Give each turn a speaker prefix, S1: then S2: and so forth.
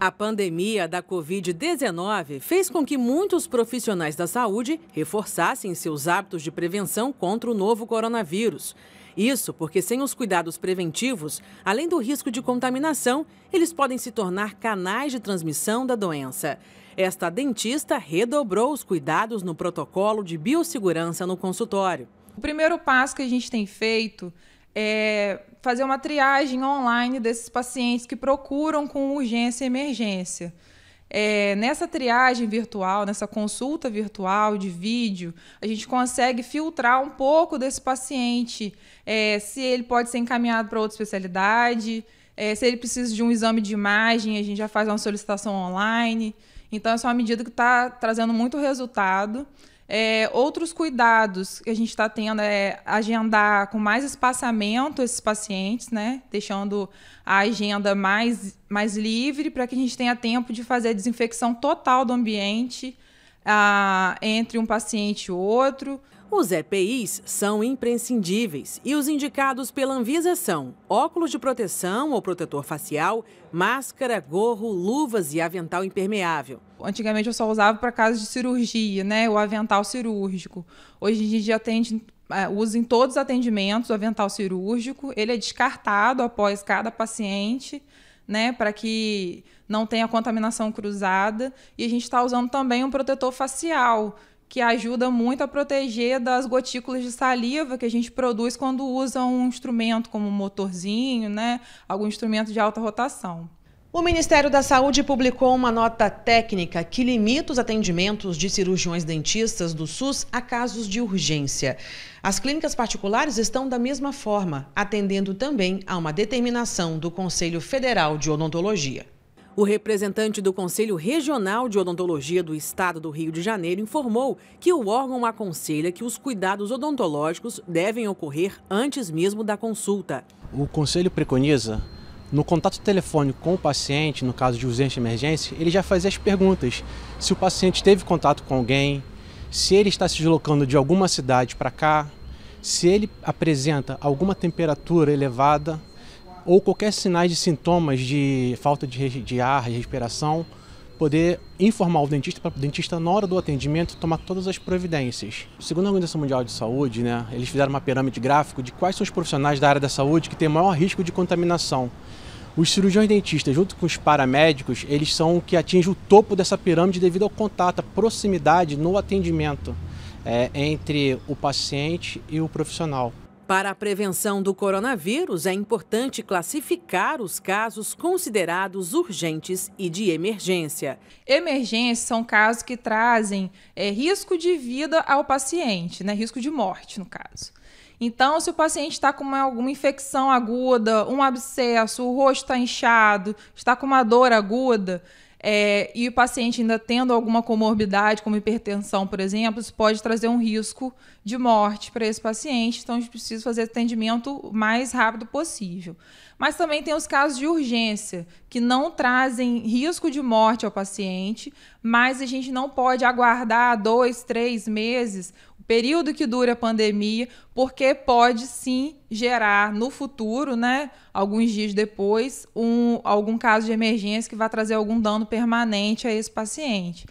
S1: A pandemia da Covid-19 fez com que muitos profissionais da saúde reforçassem seus hábitos de prevenção contra o novo coronavírus. Isso porque, sem os cuidados preventivos, além do risco de contaminação, eles podem se tornar canais de transmissão da doença. Esta dentista redobrou os cuidados no protocolo
S2: de biossegurança no consultório. O primeiro passo que a gente tem feito é, fazer uma triagem online desses pacientes que procuram com urgência e emergência. É, nessa triagem virtual, nessa consulta virtual de vídeo, a gente consegue filtrar um pouco desse paciente, é, se ele pode ser encaminhado para outra especialidade, é, se ele precisa de um exame de imagem, a gente já faz uma solicitação online. Então, essa é uma medida que está trazendo muito resultado. É, outros cuidados que a gente está tendo é agendar com mais espaçamento esses pacientes, né? Deixando a agenda mais, mais livre para que a gente tenha tempo de fazer a desinfecção total do ambiente ah, entre um paciente e outro. Os EPIs são imprescindíveis e os indicados pela
S1: Anvisa são óculos de proteção ou protetor facial, máscara, gorro,
S2: luvas e avental impermeável. Antigamente eu só usava para casos de cirurgia, né? O avental cirúrgico. Hoje em dia atende é, usa em todos os atendimentos o avental cirúrgico. Ele é descartado após cada paciente. Né, para que não tenha contaminação cruzada. E a gente está usando também um protetor facial, que ajuda muito a proteger das gotículas de saliva que a gente produz quando usa um instrumento como um motorzinho, né? Algum instrumento de alta rotação. O Ministério da Saúde
S1: publicou uma nota técnica que limita os atendimentos de cirurgiões dentistas do SUS a casos de urgência. As clínicas particulares estão da mesma forma, atendendo também a uma determinação do Conselho Federal de Odontologia. O representante do Conselho Regional de Odontologia do Estado do Rio de Janeiro informou que o órgão aconselha que os cuidados odontológicos devem ocorrer antes mesmo da consulta.
S3: O conselho preconiza no contato telefônico com o paciente, no caso de urgência e emergência, ele já faz as perguntas. Se o paciente teve contato com alguém, se ele está se deslocando de alguma cidade para cá, se ele apresenta alguma temperatura elevada, ou qualquer sinais de sintomas de falta de, de ar, de respiração, poder informar o dentista para o dentista na hora do atendimento tomar todas as providências. Segundo a Organização Mundial de Saúde, né, eles fizeram uma pirâmide gráfica de quais são os profissionais da área da saúde que têm maior risco de contaminação. Os cirurgiões dentistas, junto com os paramédicos, eles são o que atinge o topo dessa pirâmide devido ao contato, à proximidade no atendimento é, entre o paciente e o profissional.
S1: Para a prevenção do coronavírus, é importante classificar os casos considerados urgentes e
S2: de emergência. Emergências são casos que trazem é, risco de vida ao paciente, né? risco de morte, no caso. Então, se o paciente está com uma, alguma infecção aguda, um abscesso, o rosto está inchado, está com uma dor aguda, é, e o paciente ainda tendo alguma comorbidade, como hipertensão, por exemplo, isso pode trazer um risco de morte para esse paciente. Então, a gente precisa fazer atendimento o mais rápido possível. Mas também tem os casos de urgência, que não trazem risco de morte ao paciente, mas a gente não pode aguardar dois, três meses período que dura a pandemia, porque pode sim gerar no futuro, né, alguns dias depois, um, algum caso de emergência que vai trazer algum dano permanente a esse paciente.